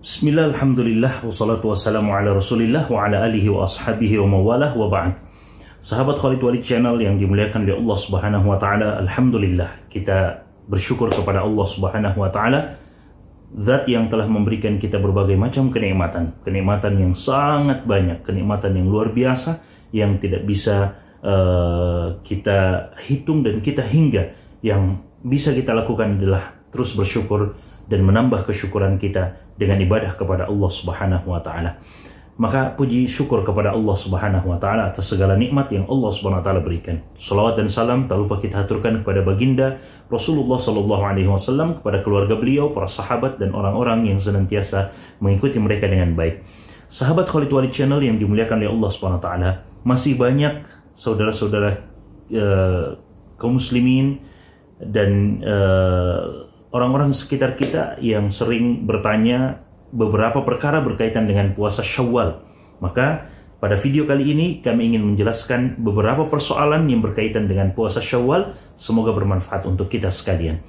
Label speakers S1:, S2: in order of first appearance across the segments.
S1: Bismillah, Alhamdulillah, wassalatu wassalamu ala rasulillah wa ala alihi wa ashabihi wa mawalah wa ba'd Sahabat Khalid Walid Channel yang dimuliakan oleh Allah subhanahu wa ta'ala Alhamdulillah, kita bersyukur kepada Allah subhanahu wa ta'ala Zat yang telah memberikan kita berbagai macam kenikmatan Kenikmatan yang sangat banyak, kenikmatan yang luar biasa Yang tidak bisa uh, kita hitung dan kita hingga Yang bisa kita lakukan adalah terus bersyukur dan menambah kesyukuran kita dengan ibadah kepada Allah Subhanahu wa taala. Maka puji syukur kepada Allah Subhanahu wa taala atas segala nikmat yang Allah Subhanahu wa taala berikan. Salawat dan salam tak lupa kita haturkan kepada baginda Rasulullah sallallahu alaihi wasallam kepada keluarga beliau, para sahabat dan orang-orang yang senantiasa mengikuti mereka dengan baik. Sahabat Khalid Walid Channel yang dimuliakan oleh Allah Subhanahu wa taala, masih banyak saudara-saudara uh, kaum muslimin dan uh, orang-orang sekitar kita yang sering bertanya beberapa perkara berkaitan dengan puasa Syawal. Maka pada video kali ini kami ingin menjelaskan beberapa persoalan yang berkaitan dengan puasa Syawal, semoga bermanfaat untuk kita sekalian.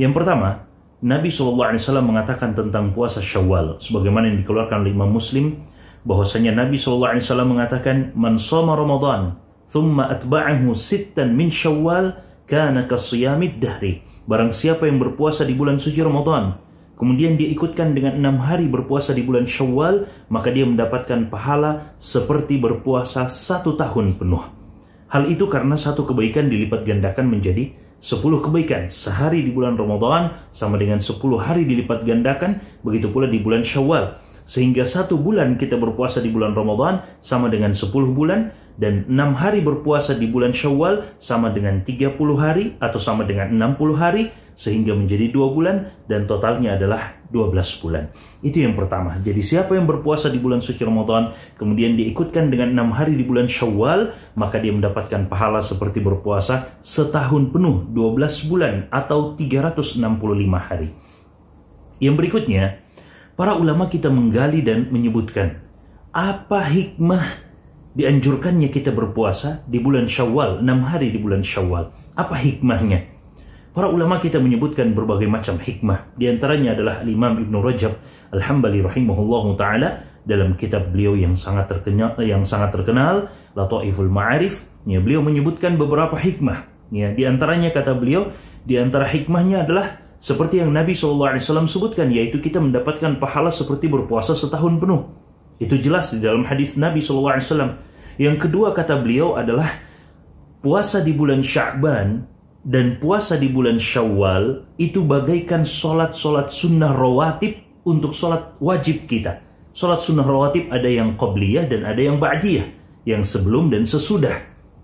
S1: Yang pertama, Nabi saw mengatakan tentang puasa Syawal sebagaimana yang dikeluarkan oleh Imam Muslim bahwasanya Nabi saw mengatakan man shoma Ramadan thumma atba'ahu sittan min Syawal kana kasiyamid dahri. Barang siapa yang berpuasa di bulan suci Ramadan, kemudian dia ikutkan dengan enam hari berpuasa di bulan Syawal, maka dia mendapatkan pahala seperti berpuasa satu tahun penuh. Hal itu karena satu kebaikan dilipat gandakan menjadi sepuluh kebaikan. Sehari di bulan Ramadan sama dengan sepuluh hari dilipat gandakan, begitu pula di bulan Syawal. Sehingga satu bulan kita berpuasa di bulan Ramadan sama dengan sepuluh bulan, dan enam hari berpuasa di bulan Syawal sama dengan 30 hari atau sama dengan 60 hari sehingga menjadi dua bulan dan totalnya adalah 12 bulan. Itu yang pertama. Jadi siapa yang berpuasa di bulan suci Ramadan kemudian diikutkan dengan enam hari di bulan Syawal, maka dia mendapatkan pahala seperti berpuasa setahun penuh 12 bulan atau 365 hari. Yang berikutnya, para ulama kita menggali dan menyebutkan apa hikmah dianjurkannya kita berpuasa di bulan Syawal, 6 hari di bulan Syawal. Apa hikmahnya? Para ulama kita menyebutkan berbagai macam hikmah. Di antaranya adalah Imam Ibn Rajab Al-Hambali rahimahullah taala dalam kitab beliau yang sangat terkenal yang sangat terkenal Lataiful Ma'arif, ya, beliau menyebutkan beberapa hikmah. Ya, di antaranya kata beliau, di antara hikmahnya adalah seperti yang Nabi SAW sebutkan yaitu kita mendapatkan pahala seperti berpuasa setahun penuh. Itu jelas di dalam hadis Nabi SAW yang kedua kata beliau adalah puasa di bulan Sya'ban dan puasa di bulan Syawal itu bagaikan solat-solat sunnah rawatib untuk solat wajib kita. Solat sunnah rawatib ada yang qobliyah dan ada yang ba'diyah, yang sebelum dan sesudah.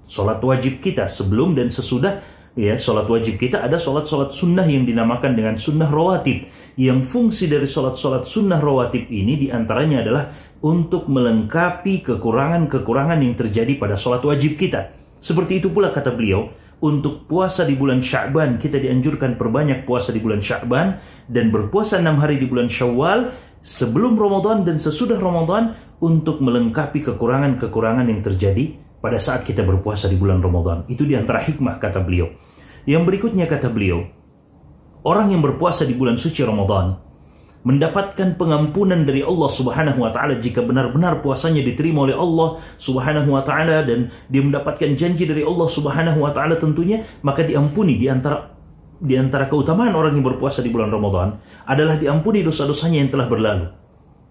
S1: solat wajib kita sebelum dan sesudah ya solat wajib kita ada solat-solat sunnah yang dinamakan dengan sunnah rawatib yang fungsi dari solat-solat sunnah rawatib ini diantaranya adalah untuk melengkapi kekurangan-kekurangan yang terjadi pada sholat wajib kita. Seperti itu pula kata beliau, untuk puasa di bulan Sya'ban, kita dianjurkan perbanyak puasa di bulan Sya'ban dan berpuasa enam hari di bulan Syawal sebelum Ramadan dan sesudah Ramadan untuk melengkapi kekurangan-kekurangan yang terjadi pada saat kita berpuasa di bulan Ramadan. Itu diantara hikmah kata beliau. Yang berikutnya kata beliau, orang yang berpuasa di bulan suci Ramadan, mendapatkan pengampunan dari Allah Subhanahu wa taala jika benar-benar puasanya diterima oleh Allah Subhanahu wa taala dan dia mendapatkan janji dari Allah Subhanahu wa taala tentunya maka diampuni di antara di antara keutamaan orang yang berpuasa di bulan Ramadan adalah diampuni dosa-dosanya yang telah berlalu.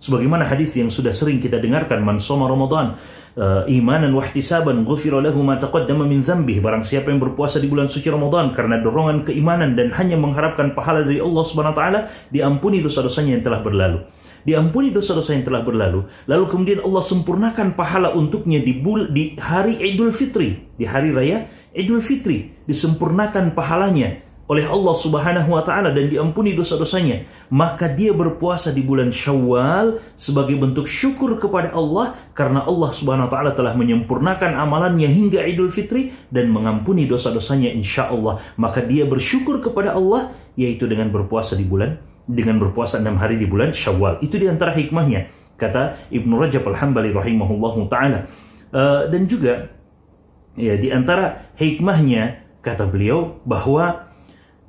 S1: Sebagaimana hadis yang sudah sering kita dengarkan, man soma Ramadan uh, imanan wahtisaban ghufira lahu ma taqaddama min dzambih. Barang siapa yang berpuasa di bulan suci Ramadan karena dorongan keimanan dan hanya mengharapkan pahala dari Allah Subhanahu wa taala, diampuni dosa-dosanya yang telah berlalu. Diampuni dosa-dosa yang telah berlalu. Lalu kemudian Allah sempurnakan pahala untuknya di, bul di hari Idul Fitri, di hari raya Idul Fitri, disempurnakan pahalanya oleh Allah Subhanahu wa taala dan diampuni dosa-dosanya, maka dia berpuasa di bulan Syawal sebagai bentuk syukur kepada Allah karena Allah Subhanahu wa taala telah menyempurnakan amalannya hingga Idul Fitri dan mengampuni dosa-dosanya insya Allah. Maka dia bersyukur kepada Allah yaitu dengan berpuasa di bulan dengan berpuasa enam hari di bulan Syawal. Itu di antara hikmahnya kata Ibnu Rajab Al-Hambali rahimahullahu taala. Uh, dan juga ya di antara hikmahnya kata beliau bahwa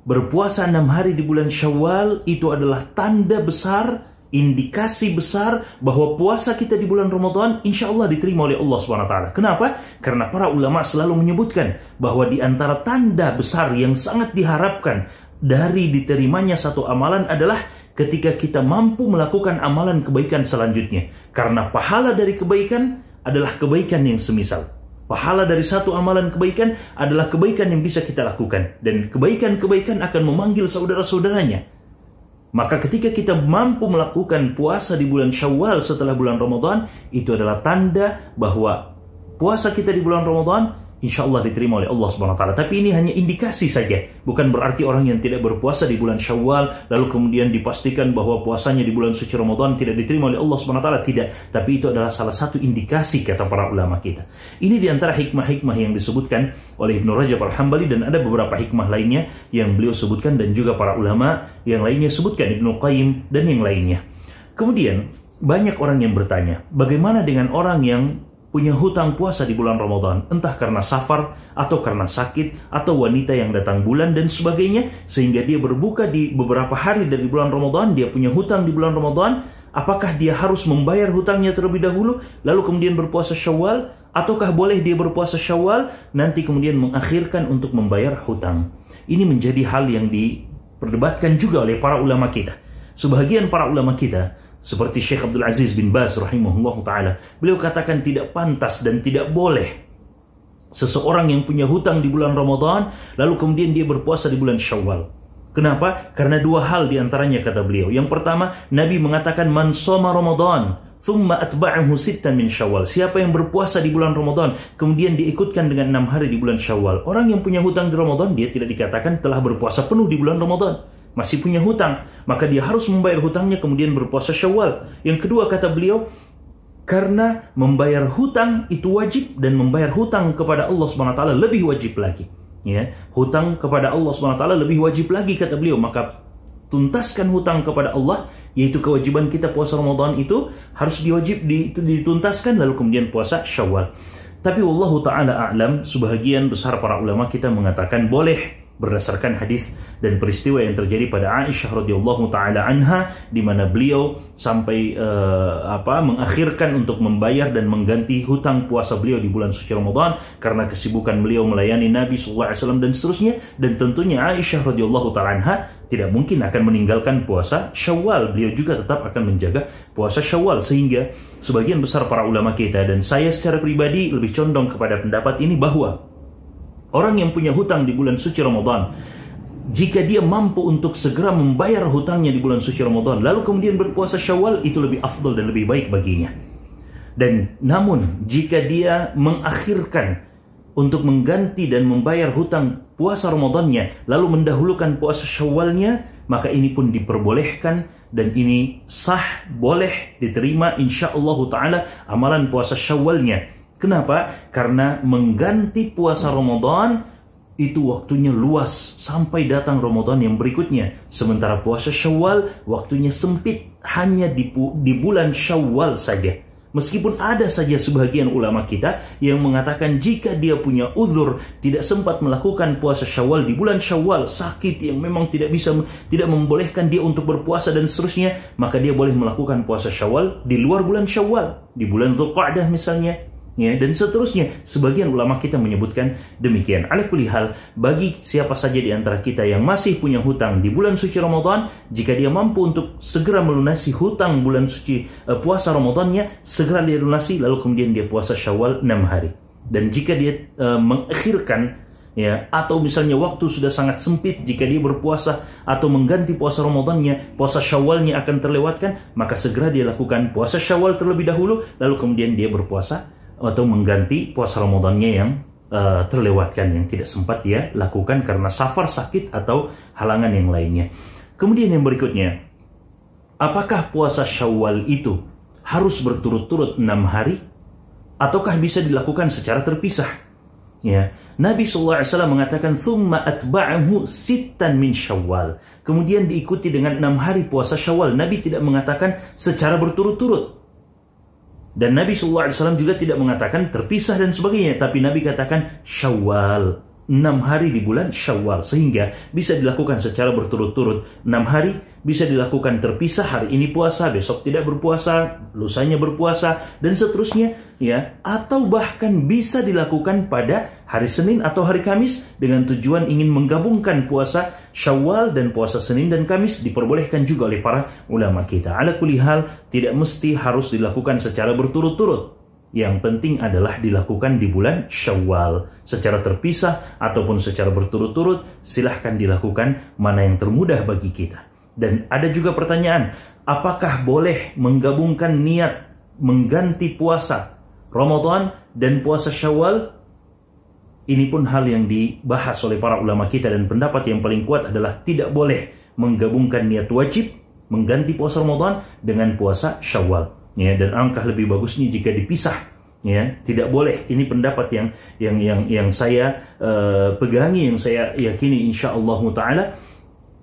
S1: Berpuasa enam hari di bulan Syawal itu adalah tanda besar, indikasi besar bahwa puasa kita di bulan Ramadan insya Allah diterima oleh Allah SWT. Kenapa? Karena para ulama selalu menyebutkan bahwa di antara tanda besar yang sangat diharapkan dari diterimanya satu amalan adalah ketika kita mampu melakukan amalan kebaikan selanjutnya. Karena pahala dari kebaikan adalah kebaikan yang semisal. Pahala dari satu amalan kebaikan adalah kebaikan yang bisa kita lakukan. Dan kebaikan-kebaikan akan memanggil saudara-saudaranya. Maka ketika kita mampu melakukan puasa di bulan syawal setelah bulan Ramadan, itu adalah tanda bahwa puasa kita di bulan Ramadan insya Allah diterima oleh Allah Subhanahu wa taala. Tapi ini hanya indikasi saja, bukan berarti orang yang tidak berpuasa di bulan Syawal lalu kemudian dipastikan bahwa puasanya di bulan suci Ramadan tidak diterima oleh Allah Subhanahu wa taala, tidak. Tapi itu adalah salah satu indikasi kata para ulama kita. Ini di antara hikmah-hikmah yang disebutkan oleh Ibnu Rajab Al-Hambali dan ada beberapa hikmah lainnya yang beliau sebutkan dan juga para ulama yang lainnya sebutkan Ibnu Qayyim dan yang lainnya. Kemudian banyak orang yang bertanya, bagaimana dengan orang yang punya hutang puasa di bulan Ramadan, entah karena safar atau karena sakit atau wanita yang datang bulan dan sebagainya, sehingga dia berbuka di beberapa hari dari bulan Ramadan, dia punya hutang di bulan Ramadan, apakah dia harus membayar hutangnya terlebih dahulu lalu kemudian berpuasa Syawal ataukah boleh dia berpuasa Syawal nanti kemudian mengakhirkan untuk membayar hutang. Ini menjadi hal yang diperdebatkan juga oleh para ulama kita. Sebagian para ulama kita seperti Syekh Abdul Aziz bin Bas rahimahullah taala beliau katakan tidak pantas dan tidak boleh seseorang yang punya hutang di bulan Ramadan lalu kemudian dia berpuasa di bulan Syawal kenapa karena dua hal diantaranya kata beliau yang pertama Nabi mengatakan man soma Ramadan thumma atba'ahu sittan min syawal siapa yang berpuasa di bulan Ramadan kemudian diikutkan dengan enam hari di bulan syawal orang yang punya hutang di Ramadan dia tidak dikatakan telah berpuasa penuh di bulan Ramadan masih punya hutang, maka dia harus membayar hutangnya kemudian berpuasa Syawal. Yang kedua kata beliau, karena membayar hutang itu wajib dan membayar hutang kepada Allah Subhanahu wa taala lebih wajib lagi. Ya, hutang kepada Allah Subhanahu wa taala lebih wajib lagi kata beliau, maka tuntaskan hutang kepada Allah yaitu kewajiban kita puasa Ramadan itu harus diwajib dituntaskan lalu kemudian puasa Syawal. Tapi wallahu taala a'lam, sebahagian besar para ulama kita mengatakan boleh berdasarkan hadis dan peristiwa yang terjadi pada Aisyah radhiyallahu taala anha di mana beliau sampai uh, apa mengakhirkan untuk membayar dan mengganti hutang puasa beliau di bulan suci Ramadan karena kesibukan beliau melayani Nabi saw alaihi wasallam dan seterusnya dan tentunya Aisyah radhiyallahu taala anha tidak mungkin akan meninggalkan puasa Syawal. Beliau juga tetap akan menjaga puasa Syawal sehingga sebagian besar para ulama kita dan saya secara pribadi lebih condong kepada pendapat ini bahwa Orang yang punya hutang di bulan suci Ramadan, jika dia mampu untuk segera membayar hutangnya di bulan suci Ramadan, lalu kemudian berpuasa Syawal itu lebih afdol dan lebih baik baginya. Dan namun jika dia mengakhirkan untuk mengganti dan membayar hutang puasa Ramadannya, lalu mendahulukan puasa Syawalnya, maka ini pun diperbolehkan dan ini sah, boleh diterima insya Allah Ta'ala amalan puasa Syawalnya Kenapa? Karena mengganti puasa Ramadan itu waktunya luas sampai datang Ramadan yang berikutnya. Sementara puasa Syawal waktunya sempit hanya di, di bulan Syawal saja. Meskipun ada saja sebagian ulama kita yang mengatakan jika dia punya uzur tidak sempat melakukan puasa Syawal di bulan Syawal sakit yang memang tidak bisa tidak membolehkan dia untuk berpuasa dan seterusnya, maka dia boleh melakukan puasa Syawal di luar bulan Syawal, di bulan Dzulqa'dah misalnya ya dan seterusnya sebagian ulama kita menyebutkan demikian alaih kulihal bagi siapa saja di antara kita yang masih punya hutang di bulan suci Ramadan jika dia mampu untuk segera melunasi hutang bulan suci eh, puasa Ramadannya segera dia lunasi lalu kemudian dia puasa Syawal 6 hari dan jika dia eh, mengakhirkan ya atau misalnya waktu sudah sangat sempit jika dia berpuasa atau mengganti puasa Ramadannya puasa Syawalnya akan terlewatkan maka segera dia lakukan puasa Syawal terlebih dahulu lalu kemudian dia berpuasa atau mengganti puasa Ramadannya yang uh, terlewatkan yang tidak sempat dia lakukan karena safar sakit atau halangan yang lainnya. Kemudian yang berikutnya, apakah puasa Syawal itu harus berturut-turut enam hari ataukah bisa dilakukan secara terpisah? Ya, Nabi SAW mengatakan thumma atba'ahu sitan min syawal. Kemudian diikuti dengan enam hari puasa syawal. Nabi tidak mengatakan secara berturut-turut dan Nabi SAW juga tidak mengatakan terpisah dan sebagainya. Tapi Nabi katakan syawal enam hari di bulan Syawal sehingga bisa dilakukan secara berturut-turut enam hari bisa dilakukan terpisah hari ini puasa besok tidak berpuasa lusanya berpuasa dan seterusnya ya atau bahkan bisa dilakukan pada hari Senin atau hari Kamis dengan tujuan ingin menggabungkan puasa Syawal dan puasa Senin dan Kamis diperbolehkan juga oleh para ulama kita ala kulihal tidak mesti harus dilakukan secara berturut-turut yang penting adalah dilakukan di bulan Syawal. Secara terpisah ataupun secara berturut-turut, silahkan dilakukan mana yang termudah bagi kita. Dan ada juga pertanyaan, apakah boleh menggabungkan niat mengganti puasa Ramadan dan puasa Syawal? Ini pun hal yang dibahas oleh para ulama kita dan pendapat yang paling kuat adalah tidak boleh menggabungkan niat wajib mengganti puasa Ramadan dengan puasa Syawal ya dan alangkah lebih bagusnya jika dipisah ya tidak boleh ini pendapat yang yang yang yang saya uh, pegangi yang saya yakini insya Allah taala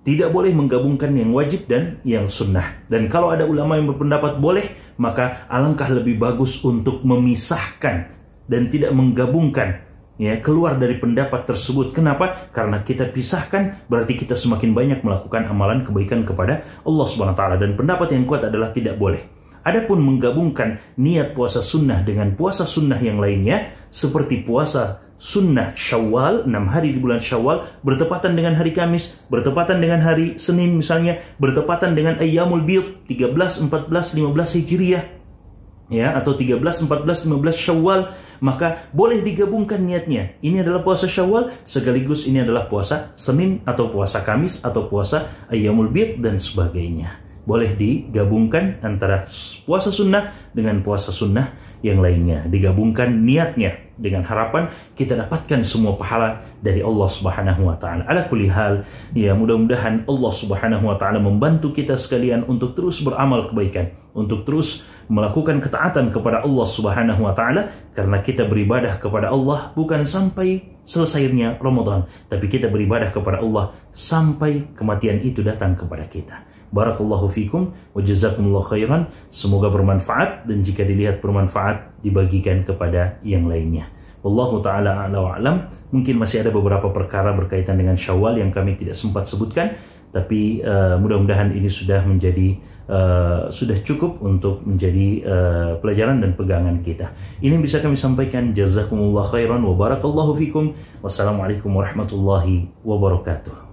S1: tidak boleh menggabungkan yang wajib dan yang sunnah dan kalau ada ulama yang berpendapat boleh maka alangkah lebih bagus untuk memisahkan dan tidak menggabungkan ya keluar dari pendapat tersebut kenapa karena kita pisahkan berarti kita semakin banyak melakukan amalan kebaikan kepada Allah Subhanahu wa taala dan pendapat yang kuat adalah tidak boleh Adapun menggabungkan niat puasa sunnah dengan puasa sunnah yang lainnya, seperti puasa sunnah syawal, 6 hari di bulan syawal, bertepatan dengan hari Kamis, bertepatan dengan hari Senin misalnya, bertepatan dengan Ayyamul Bid, 13, 14, 15 Hijriyah ya atau 13, 14, 15 Syawal maka boleh digabungkan niatnya. Ini adalah puasa Syawal sekaligus ini adalah puasa Senin atau puasa Kamis atau puasa Ayyamul Bid dan sebagainya boleh digabungkan antara puasa sunnah dengan puasa sunnah yang lainnya. Digabungkan niatnya dengan harapan kita dapatkan semua pahala dari Allah Subhanahu wa taala. Ala kulli hal, ya mudah-mudahan Allah Subhanahu wa taala membantu kita sekalian untuk terus beramal kebaikan, untuk terus melakukan ketaatan kepada Allah Subhanahu wa taala karena kita beribadah kepada Allah bukan sampai selesainya Ramadan, tapi kita beribadah kepada Allah sampai kematian itu datang kepada kita. Barakallahu fikum wa jazakumullah khairan. Semoga bermanfaat dan jika dilihat bermanfaat dibagikan kepada yang lainnya. Wallahu ta'ala a'la wa'alam. Mungkin masih ada beberapa perkara berkaitan dengan syawal yang kami tidak sempat sebutkan. Tapi uh, mudah-mudahan ini sudah menjadi uh, sudah cukup untuk menjadi uh, pelajaran dan pegangan kita. Ini bisa kami sampaikan. Jazakumullah khairan wa barakallahu fikum. Wassalamualaikum warahmatullahi wabarakatuh.